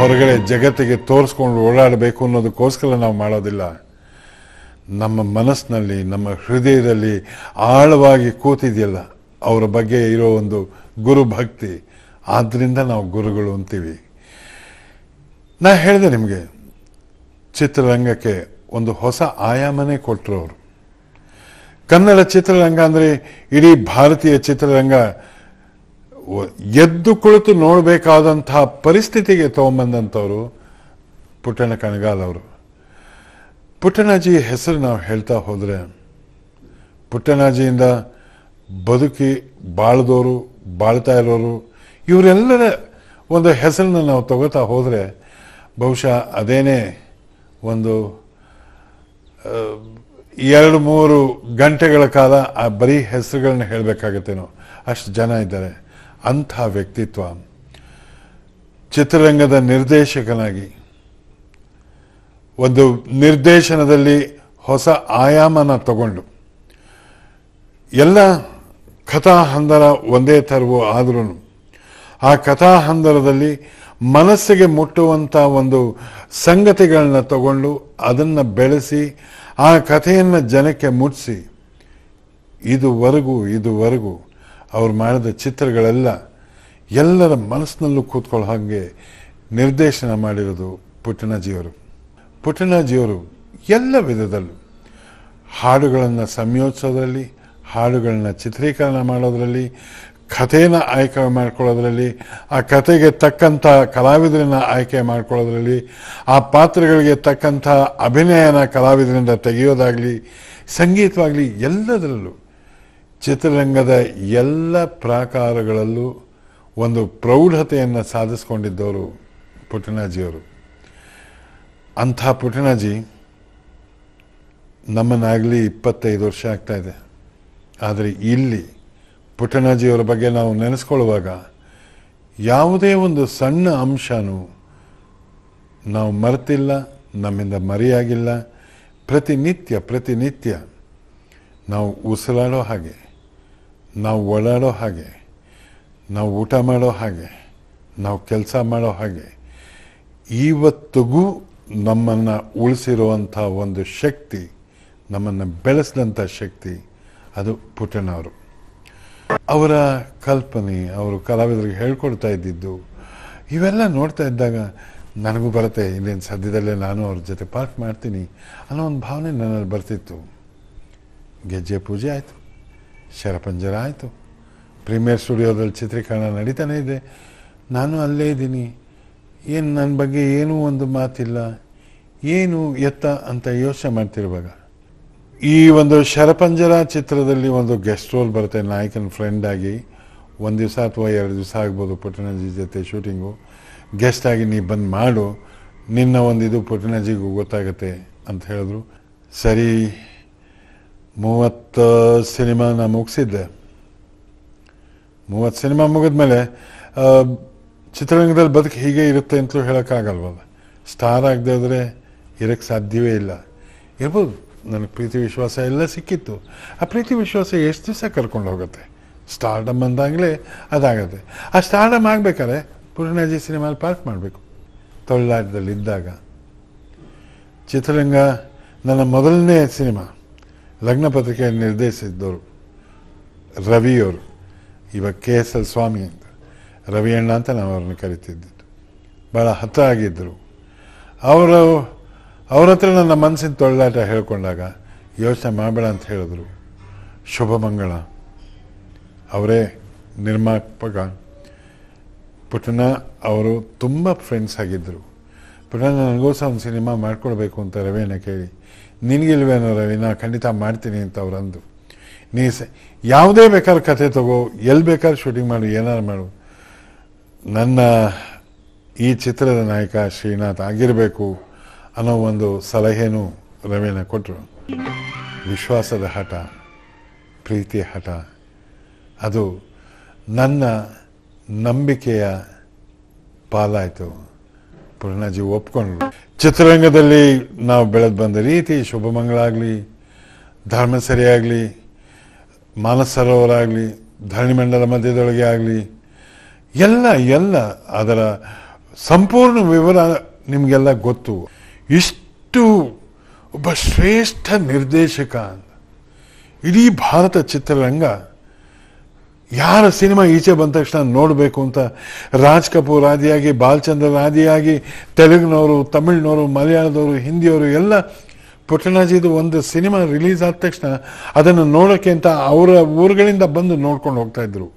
ಹೊರಗಡೆ ಜಗತ್ತಿಗೆ ತೋರಿಸ್ಕೊಂಡು ಓಡಾಡಬೇಕು ಅನ್ನೋದಕ್ಕೋಸ್ಕರ ನಾವು ಮಾಡೋದಿಲ್ಲ ನಮ್ಮ ಮನಸ್ಸಿನಲ್ಲಿ ನಮ್ಮ ಹೃದಯದಲ್ಲಿ ಆಳವಾಗಿ ಕೂತಿದೆಯಲ್ಲ ಅವರ ಬಗ್ಗೆ ಇರೋ ಒಂದು ಗುರು ಭಕ್ತಿ ಆದ್ದರಿಂದ ನಾವು ಗುರುಗಳು ಅಂತೀವಿ ನಾ ಹೇಳಿದೆ ನಿಮಗೆ ಚಿತ್ರರಂಗಕ್ಕೆ ಒಂದು ಹೊಸ ಆಯಾಮನೇ ಕೊಟ್ಟರು ಅವರು ಕನ್ನಡ ಚಿತ್ರರಂಗ ಅಂದರೆ ಇಡೀ ಭಾರತೀಯ ಚಿತ್ರರಂಗ ಎದ್ದು ಕುಳಿತು ನೋಡಬೇಕಾದಂತಹ ಪರಿಸ್ಥಿತಿಗೆ ತಗೊಂಬಂದಂಥವರು ಪುಟ್ಟಣ ಕಣಗಾಲ್ ಅವರು ಪುಟ್ಟಣಾಜಿ ಹೆಸರು ನಾವು ಹೇಳ್ತಾ ಹೋದರೆ ಪುಟ್ಟಣಾಜಿಯಿಂದ ಬದುಕಿ ಬಾಳ್ದೋರು ಬಾಳ್ತಾ ಇರೋರು ಇವರೆಲ್ಲರ ಒಂದು ಹೆಸರನ್ನ ನಾವು ತಗೋತಾ ಹೋದರೆ ಬಹುಶಃ ಅದೇನೇ ಒಂದು ಎರಡು ಮೂರು ಗಂಟೆಗಳ ಕಾಲ ಆ ಬರೀ ಹೆಸರುಗಳನ್ನ ಹೇಳಬೇಕಾಗತ್ತೇನೋ ಅಷ್ಟು ಜನ ಇದ್ದಾರೆ ಅಂಥ ವ್ಯಕ್ತಿತ್ವ ಚಿತ್ರರಂಗದ ನಿರ್ದೇಶಕನಾಗಿ ಒಂದು ನಿರ್ದೇಶನದಲ್ಲಿ ಹೊಸ ಆಯಾಮನ ತಗೊಂಡು ಎಲ್ಲ ಕಥಾ ಹಂದರ ಒಂದೇ ಥರವೂ ಆದ್ರೂ ಆ ಕಥಾ ಹಂದರದಲ್ಲಿ ಮನಸ್ಸಿಗೆ ಮುಟ್ಟುವಂಥ ಒಂದು ಸಂಗತಿಗಳನ್ನ ತಗೊಂಡು ಅದನ್ನು ಬೆಳೆಸಿ ಆ ಕಥೆಯನ್ನು ಜನಕ್ಕೆ ಮುಟ್ಟಿಸಿ ಇದುವರೆಗೂ ಇದುವರೆಗೂ ಅವ್ರು ಮಾಡಿದ ಚಿತ್ರಗಳೆಲ್ಲ ಎಲ್ಲರ ಮನಸ್ಸಿನಲ್ಲೂ ಕೂತ್ಕೊಳ್ಳೋ ಹಾಗೆ ನಿರ್ದೇಶನ ಮಾಡಿರೋದು ಪುಟ್ಟಣಜಿಯವರು ಪುಟ್ಟಣಜಿಯವರು ಎಲ್ಲ ವಿಧದಲ್ಲೂ ಹಾಡುಗಳನ್ನು ಸಂಯೋಜಿಸೋದ್ರಲ್ಲಿ ಹಾಡುಗಳನ್ನ ಚಿತ್ರೀಕರಣ ಮಾಡೋದರಲ್ಲಿ ಕಥೆಯನ್ನು ಆಯ್ಕೆ ಮಾಡ್ಕೊಳ್ಳೋದ್ರಲ್ಲಿ ಆ ಕಥೆಗೆ ತಕ್ಕಂಥ ಕಲಾವಿದರನ್ನ ಆಯ್ಕೆ ಮಾಡ್ಕೊಳ್ಳೋದ್ರಲ್ಲಿ ಆ ಪಾತ್ರಗಳಿಗೆ ತಕ್ಕಂಥ ಅಭಿನಯನ ಕಲಾವಿದರಿಂದ ತೆಗೆಯೋದಾಗಲಿ ಸಂಗೀತವಾಗಲಿ ಎಲ್ಲದರಲ್ಲೂ ಚಿತ್ರರಂಗದ ಎಲ್ಲ ಪ್ರಾಕಾರಗಳಲ್ಲೂ ಒಂದು ಪ್ರೌಢತೆಯನ್ನು ಸಾಧಿಸ್ಕೊಂಡಿದ್ದವರು ಪುಟ್ಟಣಾಜಿಯವರು ಅಂಥ ಪುಟ್ಟಣಾಜಿ ನಮ್ಮನ್ನಾಗಲಿ ಇಪ್ಪತ್ತೈದು ವರ್ಷ ಆಗ್ತಾ ಇದೆ ಆದರೆ ಇಲ್ಲಿ ಪುಟ್ಟಣಾಜಿಯವರ ಬಗ್ಗೆ ನಾವು ನೆನೆಸ್ಕೊಳ್ಳುವಾಗ ಯಾವುದೇ ಒಂದು ಸಣ್ಣ ಅಂಶನೂ ನಾವು ಮರೆತಿಲ್ಲ ನಮ್ಮಿಂದ ಮರೆಯಾಗಿಲ್ಲ ಪ್ರತಿನಿತ್ಯ ಪ್ರತಿನಿತ್ಯ ನಾವು ಉಸಿರಾಡೋ ಹಾಗೆ ನಾವು ಓಡಾಡೋ ಹಾಗೆ ನಾವು ಊಟ ಮಾಡೋ ಹಾಗೆ ನಾವು ಕೆಲಸ ಮಾಡೋ ಹಾಗೆ ಇವತ್ತಿಗೂ ನಮ್ಮನ್ನು ಉಳಿಸಿರುವಂಥ ಒಂದು ಶಕ್ತಿ ನಮ್ಮನ್ನು ಬೆಳೆಸಿದಂಥ ಶಕ್ತಿ ಅದು ಪುಟ್ಟನವರು ಅವರ ಕಲ್ಪನೆ ಅವರು ಕಲಾವಿದರಿಗೆ ಹೇಳ್ಕೊಡ್ತಾ ಇದ್ದಿದ್ದು ಇವೆಲ್ಲ ನೋಡ್ತಾ ಇದ್ದಾಗ ನನಗೂ ಬರುತ್ತೆ ಇಲ್ಲಿನ ಸದ್ಯದಲ್ಲೇ ನಾನು ಅವ್ರ ಜೊತೆ ಪಾರ್ಟ್ ಮಾಡ್ತೀನಿ ಅನ್ನೋ ಒಂದು ಭಾವನೆ ನನ್ನಲ್ಲಿ ಬರ್ತಿತ್ತು ಗೆಜ್ಜೆ ಪೂಜೆ ಆಯಿತು ಶರಪಂಜರ ಆಯಿತು ಪ್ರೀಮಿಯರ್ ಸ್ಟುಡಿಯೋದಲ್ಲಿ ಚಿತ್ರೀಕರಣ ನಡೀತಾನೆ ಇದೆ ನಾನು ಅಲ್ಲೇ ಇದ್ದೀನಿ ಏನು ನನ್ನ ಬಗ್ಗೆ ಏನೂ ಒಂದು ಮಾತಿಲ್ಲ ಏನು ಎತ್ತ ಅಂತ ಯೋಚನೆ ಮಾಡ್ತಿರುವಾಗ ಈ ಒಂದು ಶರಪಂಜರ ಚಿತ್ರದಲ್ಲಿ ಒಂದು ಗೆಸ್ಟ್ ರೋಲ್ ಬರುತ್ತೆ ನಾಯಕನ ಫ್ರೆಂಡಾಗಿ ಒಂದು ದಿವಸ ಅಥವಾ ಎರಡು ದಿವಸ ಆಗ್ಬೋದು ಪುಟ್ಟಣಜಿ ಜೊತೆ ಶೂಟಿಂಗು ಗೆಸ್ಟಾಗಿ ನೀ ಬಂದು ಮಾಡು ನಿನ್ನ ಒಂದು ಇದು ಪುಟ್ಟಣಜಿಗೂ ಗೊತ್ತಾಗುತ್ತೆ ಅಂತ ಹೇಳಿದ್ರು ಸರಿ ಮೂವತ್ತು ಸಿನಿಮಾ ನಾನು ಮುಗಿಸಿದ್ದೆ ಮೂವತ್ತು ಸಿನಿಮಾ ಮುಗಿದ್ಮೇಲೆ ಚಿತ್ರರಂಗದಲ್ಲಿ ಬದುಕು ಹೀಗೆ ಇರುತ್ತೆ ಅಂತಲೂ ಹೇಳೋಕ್ಕಾಗಲ್ವಲ್ಲ ಸ್ಟಾರ್ ಆಗದೆ ಹೋದರೆ ಇರೋಕ್ಕೆ ಸಾಧ್ಯವೇ ಇಲ್ಲ ಇರ್ಬೋದು ನನಗೆ ಪ್ರೀತಿ ವಿಶ್ವಾಸ ಎಲ್ಲ ಸಿಕ್ಕಿತ್ತು ಆ ಪ್ರೀತಿ ವಿಶ್ವಾಸ ಎಷ್ಟು ದಿವಸ ಕರ್ಕೊಂಡು ಹೋಗುತ್ತೆ ಸ್ಟಾರ್ಡಮ್ ಅಂದಾಗಲೇ ಅದಾಗುತ್ತೆ ಆ ಸ್ಟಾರ್ಡಮ್ ಆಗಬೇಕಾದ್ರೆ ಪೂರ್ಣಾಜಿ ಸಿನಿಮಾಲಿ ಪಾರ್ಕ್ ಮಾಡಬೇಕು ಇದ್ದಾಗ ಚಿತ್ರರಂಗ ನನ್ನ ಮೊದಲನೇ ಸಿನಿಮಾ ಲಗ್ನ ಪತ್ರಿಕೆಯನ್ನು ನಿರ್ದೇಶಿಸಿದ್ದವರು ರವಿಯವರು ಇವಾಗ ಕೆ ಎಸ್ ಎಲ್ ಸ್ವಾಮಿ ಅಂತ ರವಿಯಣ್ಣ ಅಂತ ನಾವು ಅವ್ರನ್ನ ಕರಿತಿದ್ದಿದ್ದು ಭಾಳ ಹತ್ತ ಆಗಿದ್ದರು ಅವರು ಅವ್ರ ಹತ್ರ ನನ್ನ ಮನಸ್ಸಿನ ತೊಳ್ಳಾಟ ಹೇಳ್ಕೊಂಡಾಗ ಯೋಚನೆ ಮಾಡಬೇಡ ಅಂತ ಹೇಳಿದ್ರು ಶುಭಮಂಗಳ ಅವರೇ ನಿರ್ಮಾಪಕ ಪುಟನ ಅವರು ತುಂಬ ಫ್ರೆಂಡ್ಸ್ ಆಗಿದ್ದರು ಪುನಃ ನನಗೋಸ ಒಂದು ಸಿನಿಮಾ ಮಾಡ್ಕೊಳ್ಬೇಕು ಅಂತ ರವಿನ ಕೇಳಿ ನಿನಗಿಲ್ವೇನೋ ರವಿ ಖಂಡಿತ ಮಾಡ್ತೀನಿ ಅಂತ ಅವರಂದು ನೀ ಸ ಯಾವುದೇ ಬೇಕಾದ್ರೂ ಕತೆ ತಗೋ ಎಲ್ಲಿ ಬೇಕಾದ್ರೂ ಶೂಟಿಂಗ್ ಮಾಡು ಏನಾರು ಮಾಡು ನನ್ನ ಈ ಚಿತ್ರದ ನಾಯಕ ಶ್ರೀನಾಥ್ ಆಗಿರಬೇಕು ಅನ್ನೋ ಒಂದು ಸಲಹೆನೂ ರವಿನ ಕೊಟ್ಟರು ವಿಶ್ವಾಸದ ಹಠ ಪ್ರೀತಿ ಹಠ ಅದು ನನ್ನ ನಂಬಿಕೆಯ ಪಾಲಾಯಿತು ಪೂರ್ಣಜಿ ಒಪ್ಕೊಂಡ್ರು ಚಿತ್ರರಂಗದಲ್ಲಿ ನಾವು ಬೆಳೆದು ಬಂದ ರೀತಿ ಆಗಲಿ ಧರ್ಮಸರಿ ಆಗಲಿ ಮಾನಸ ಸರೋವರ ಆಗಲಿ ಧರಣಿ ಮಂಡಲ ಮಧ್ಯದೊಳಗೆ ಆಗಲಿ ಎಲ್ಲ ಎಲ್ಲ ಅದರ ಸಂಪೂರ್ಣ ವಿವರ ನಿಮಗೆಲ್ಲ ಗೊತ್ತು ಇಷ್ಟು ಒಬ್ಬ ಶ್ರೇಷ್ಠ ನಿರ್ದೇಶಕ ಇಡೀ ಭಾರತ ಚಿತ್ರರಂಗ ಯಾರ ಸಿನಿಮಾ ಈಚೆ ಬಂದ ತಕ್ಷಣ ನೋಡಬೇಕು ಅಂತ ರಾಜ್ ಕಪೂರ್ ಆದಿಯಾಗಿ ಬಾಲ್ಚಂದ್ರ ಆದಿಯಾಗಿ ತೆಲುಗಿನವರು ತಮಿಳ್ನವರು ಮಲಯಾಳದವರು ಹಿಂದಿಯವರು ಎಲ್ಲ ಪುಟ್ಟಣಾಜಿದು ಒಂದು ಸಿನಿಮಾ ರಿಲೀಸ್ ಆದ ತಕ್ಷಣ ಅದನ್ನು ನೋಡೋಕ್ಕೆ ಅಂತ ಅವರ ಊರುಗಳಿಂದ ಬಂದು ನೋಡ್ಕೊಂಡು ಹೋಗ್ತಾ ಇದ್ರು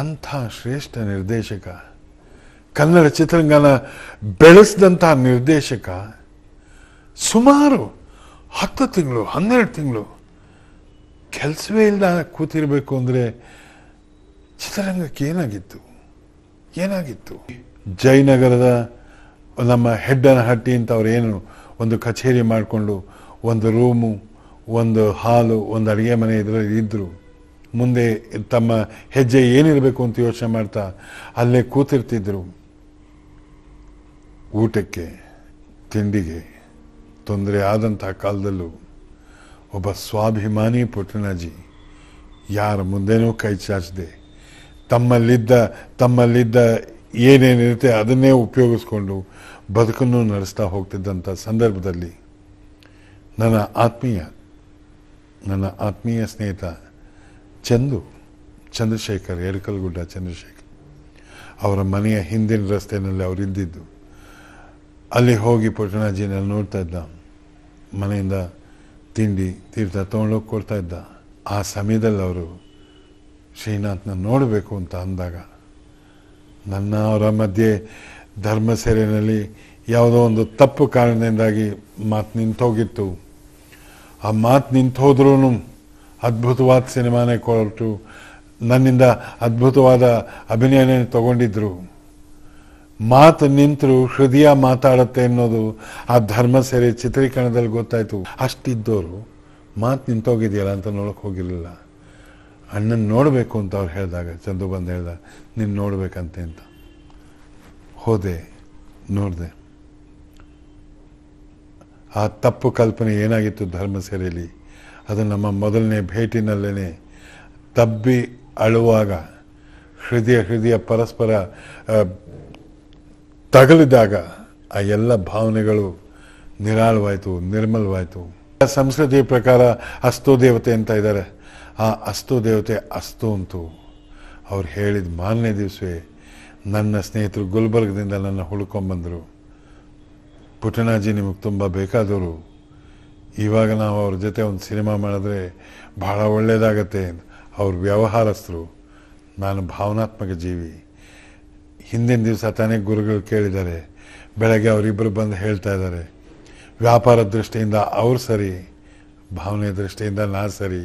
ಅಂಥ ಶ್ರೇಷ್ಠ ನಿರ್ದೇಶಕ ಕನ್ನಡ ಚಿತ್ರರಂಗನ ಬೆಳೆಸಿದಂಥ ನಿರ್ದೇಶಕ ಸುಮಾರು ಹತ್ತು ತಿಂಗಳು ಹನ್ನೆರಡು ತಿಂಗಳು ಕೆಲಸವೇ ಇಲ್ಲದ ಕೂತಿರಬೇಕು ಅಂದರೆ ಚಿತ್ರರಂಗಕ್ಕೆ ಏನಾಗಿತ್ತು ಏನಾಗಿತ್ತು ಜಯನಗರದ ನಮ್ಮ ಹೆಡ್ಡನ ಹಟ್ಟಿ ಅಂತ ಅವ್ರು ಏನು ಒಂದು ಕಚೇರಿ ಮಾಡಿಕೊಂಡು ಒಂದು ರೂಮು ಒಂದು ಹಾಲು ಒಂದು ಅಡುಗೆ ಮನೆ ಇದರಲ್ಲಿ ಇದ್ದರು ಮುಂದೆ ತಮ್ಮ ಹೆಜ್ಜೆ ಏನಿರಬೇಕು ಅಂತ ಯೋಚನೆ ಮಾಡ್ತಾ ಅಲ್ಲೇ ಕೂತಿರ್ತಿದ್ರು ಊಟಕ್ಕೆ ತಿಂಡಿಗೆ ತೊಂದರೆ ಆದಂತಹ ಕಾಲದಲ್ಲೂ ಒಬ್ಬ ಸ್ವಾಭಿಮಾನಿ ಪುಟ್ಟಣಾಜಿ ಯಾರ ಮುಂದೆನೂ ಕೈ ಚಾಚದೆ ತಮ್ಮಲ್ಲಿದ್ದ ತಮ್ಮಲ್ಲಿದ್ದ ಏನೇನಿರುತ್ತೆ ಅದನ್ನೇ ಉಪಯೋಗಿಸ್ಕೊಂಡು ಬದುಕನ್ನು ನಡೆಸ್ತಾ ಹೋಗ್ತಿದ್ದಂಥ ಸಂದರ್ಭದಲ್ಲಿ ನನ್ನ ಆತ್ಮೀಯ ನನ್ನ ಆತ್ಮೀಯ ಸ್ನೇಹಿತ ಚಂದು ಚಂದ್ರಶೇಖರ್ ಎಡಕಲ್ಗುಡ್ಡ ಚಂದ್ರಶೇಖರ್ ಅವರ ಮನೆಯ ಹಿಂದಿನ ರಸ್ತೆಯಲ್ಲಿ ಇದ್ದಿದ್ದು ಅಲ್ಲಿ ಹೋಗಿ ಪುಟ್ಟಣಾಜಿನ ನೋಡ್ತಾ ಇದ್ದ ಮನೆಯಿಂದ ತಿಂಡಿ ತೀರ್ಥ ತೊಗೊಂಡೋಗಿ ಕೊಡ್ತಾ ಇದ್ದ ಆ ಸಮಯದಲ್ಲಿ ಅವರು ಶ್ರೀನಾಥ್ನ ನೋಡಬೇಕು ಅಂತ ಅಂದಾಗ ನನ್ನ ಅವರ ಮಧ್ಯೆ ಧರ್ಮ ಸೆರೆನಲ್ಲಿ ಯಾವುದೋ ಒಂದು ತಪ್ಪು ಕಾರಣದಿಂದಾಗಿ ಮಾತು ನಿಂತೋಗಿತ್ತು ಆ ಮಾತು ಹೋದ್ರೂ ಅದ್ಭುತವಾದ ಸಿನಿಮಾನೇ ಕೊಟ್ಟು ನನ್ನಿಂದ ಅದ್ಭುತವಾದ ಅಭಿನಯನೇ ತಗೊಂಡಿದ್ರು ಮಾತು ನಿಂತರು ಹೃದಯ ಮಾತಾಡುತ್ತೆ ಅನ್ನೋದು ಆ ಧರ್ಮ ಸೆರೆ ಚಿತ್ರೀಕರಣದಲ್ಲಿ ಗೊತ್ತಾಯಿತು ಅಷ್ಟಿದ್ದವರು ಮಾತು ನಿಂತೋಗಿದೆಯಲ್ಲ ಅಂತ ನೋಡೋಕೆ ಹೋಗಿರಲಿಲ್ಲ ಅಣ್ಣನ ನೋಡಬೇಕು ಅಂತ ಅವ್ರು ಹೇಳಿದಾಗ ಚಂದು ಬಂದು ಹೇಳ್ದ ನಿನ್ನ ನೋಡ್ಬೇಕಂತೆ ಅಂತ ಹೋದೆ ನೋಡಿದೆ ಆ ತಪ್ಪು ಕಲ್ಪನೆ ಏನಾಗಿತ್ತು ಧರ್ಮ ಸೇರಿಲಿ ಅದು ನಮ್ಮ ಮೊದಲನೇ ಭೇಟಿನಲ್ಲೇ ತಬ್ಬಿ ಅಳುವಾಗ ಹೃದಯ ಹೃದಯ ಪರಸ್ಪರ ತಗಲಿದಾಗ ಆ ಎಲ್ಲ ಭಾವನೆಗಳು ನಿರಾಳವಾಯಿತು ನಿರ್ಮಲವಾಯಿತು ಸಂಸ್ಕೃತಿಯ ಪ್ರಕಾರ ಅಸ್ತೋ ದೇವತೆ ಅಂತ ಇದ್ದಾರೆ ಆ ಅಸ್ತು ದೇವತೆ ಅಸ್ತು ಅಂತು ಅವ್ರು ಹೇಳಿದ ಮಾರನೇ ದಿವಸವೇ ನನ್ನ ಸ್ನೇಹಿತರು ಗುಲ್ಬರ್ಗದಿಂದ ನನ್ನ ಹುಡ್ಕೊಂಬಂದರು ಪುಟ್ಟಣಾಜಿ ನಿಮಗೆ ತುಂಬ ಬೇಕಾದವರು ಇವಾಗ ನಾವು ಅವ್ರ ಜೊತೆ ಒಂದು ಸಿನಿಮಾ ಮಾಡಿದ್ರೆ ಭಾಳ ಒಳ್ಳೆಯದಾಗತ್ತೆ ಅವ್ರ ವ್ಯವಹಾರಸ್ಥರು ನಾನು ಭಾವನಾತ್ಮಕ ಜೀವಿ ಹಿಂದಿನ ದಿವಸ ತಾನೇ ಗುರುಗಳು ಕೇಳಿದ್ದಾರೆ ಬೆಳಗ್ಗೆ ಅವರಿಬ್ಬರು ಬಂದು ಹೇಳ್ತಾ ಇದ್ದಾರೆ ವ್ಯಾಪಾರ ದೃಷ್ಟಿಯಿಂದ ಅವ್ರು ಸರಿ ಭಾವನೆ ದೃಷ್ಟಿಯಿಂದ ನಾನು ಸರಿ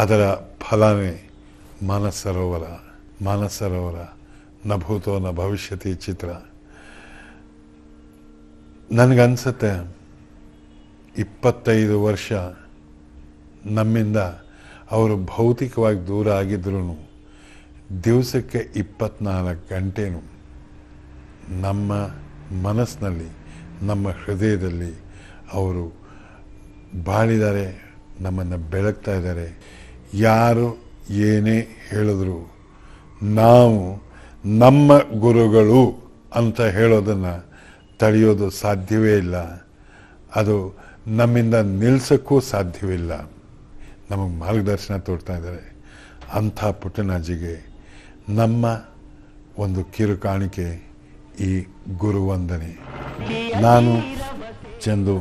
ಅದರ ಫಲನೇ ಮಾನಸರೋವರ ಮಾನಸರೋವರ ನಭೂತೋ ನ ಭವಿಷ್ಯತಿ ಚಿತ್ರ ನನಗನ್ಸುತ್ತೆ ಇಪ್ಪತ್ತೈದು ವರ್ಷ ನಮ್ಮಿಂದ ಅವರು ಭೌತಿಕವಾಗಿ ದೂರ ಆಗಿದ್ರೂ ದಿವಸಕ್ಕೆ ಇಪ್ಪತ್ನಾಲ್ಕು ಗಂಟೆನು ನಮ್ಮ ಮನಸ್ಸಿನಲ್ಲಿ ನಮ್ಮ ಹೃದಯದಲ್ಲಿ ಅವರು ಬಾಳಿದ್ದಾರೆ ನಮ್ಮನ್ನು ಬೆಳಗ್ತಾ ಇದ್ದಾರೆ ಯಾರು ಏನೇ ಹೇಳಿದ್ರು ನಾವು ನಮ್ಮ ಗುರುಗಳು ಅಂತ ಹೇಳೋದನ್ನು ತಡೆಯೋದು ಸಾಧ್ಯವೇ ಇಲ್ಲ ಅದು ನಮ್ಮಿಂದ ನಿಲ್ಲಿಸೋಕ್ಕೂ ಸಾಧ್ಯವಿಲ್ಲ ನಮಗೆ ಮಾರ್ಗದರ್ಶನ ತೋರ್ತಾ ಇದ್ದಾರೆ ಅಂಥ ಪುಟ್ಟನಾಜಿಗೆ ನಮ್ಮ ಒಂದು ಕಿರುಕಾಣಿಕೆ ಈ ಗುರುವಂದನೆ ನಾನು ಚಂದು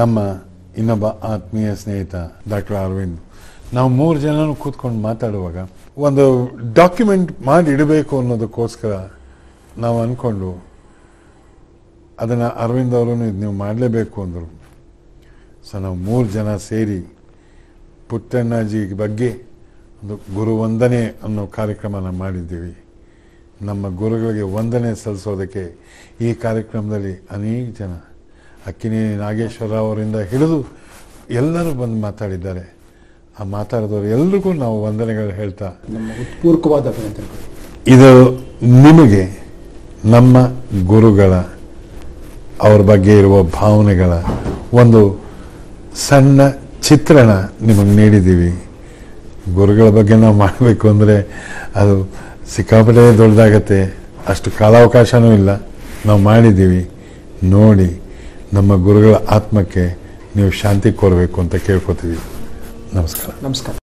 ನಮ್ಮ ಇನ್ನೊಬ್ಬ ಆತ್ಮೀಯ ಸ್ನೇಹಿತ ಡಾಕ್ಟರ್ ಅರವಿಂದ್ ನಾವು ಮೂರು ಜನನು ಕೂತ್ಕೊಂಡು ಮಾತಾಡುವಾಗ ಒಂದು ಡಾಕ್ಯುಮೆಂಟ್ ಮಾಡಿ ಇಡಬೇಕು ಅನ್ನೋದಕ್ಕೋಸ್ಕರ ನಾವು ಅಂದ್ಕೊಂಡು ಅದನ್ನು ಅರವಿಂದ್ ಅವರು ಇದು ನೀವು ಮಾಡಲೇಬೇಕು ಅಂದರು ಸೊ ನಾವು ಮೂರು ಜನ ಸೇರಿ ಪುಟ್ಟಣ್ಣಾಜಿ ಬಗ್ಗೆ ಒಂದು ಗುರು ವಂದನೆ ಅನ್ನೋ ಕಾರ್ಯಕ್ರಮನ ಮಾಡಿದ್ದೀವಿ ನಮ್ಮ ಗುರುಗಳಿಗೆ ವಂದನೆ ಸಲ್ಲಿಸೋದಕ್ಕೆ ಈ ಕಾರ್ಯಕ್ರಮದಲ್ಲಿ ಅನೇಕ ಜನ ಅಕ್ಕಿನಿ ನಾಗೇಶ್ವರ ಅವರಿಂದ ಹಿಡಿದು ಎಲ್ಲರೂ ಬಂದು ಮಾತಾಡಿದ್ದಾರೆ ಆ ಮಾತಾಡಿದವರು ಎಲ್ರಿಗೂ ನಾವು ವಂದನೆಗಳು ಹೇಳ್ತಾ ಉತ್ಪೂರ್ಕವಾದ ಇದು ನಿಮಗೆ ನಮ್ಮ ಗುರುಗಳ ಅವ್ರ ಬಗ್ಗೆ ಇರುವ ಭಾವನೆಗಳ ಒಂದು ಸಣ್ಣ ಚಿತ್ರಣ ನಿಮಗೆ ನೀಡಿದ್ದೀವಿ ಗುರುಗಳ ಬಗ್ಗೆ ನಾವು ಮಾಡಬೇಕು ಅಂದರೆ ಅದು ಸಿಕ್ಕಾಪಟ್ಟೆ ದೊಡ್ಡದಾಗತ್ತೆ ಅಷ್ಟು ಕಾಲಾವಕಾಶವೂ ಇಲ್ಲ ನಾವು ಮಾಡಿದ್ದೀವಿ ನೋಡಿ ನಮ್ಮ ಗುರುಗಳ ಆತ್ಮಕ್ಕೆ ನೀವು ಶಾಂತಿ ಕೋರಬೇಕು ಅಂತ ಕೇಳ್ಕೊತೀವಿ ನಮಸ್ಕಾರ ನಮಸ್ಕಾರ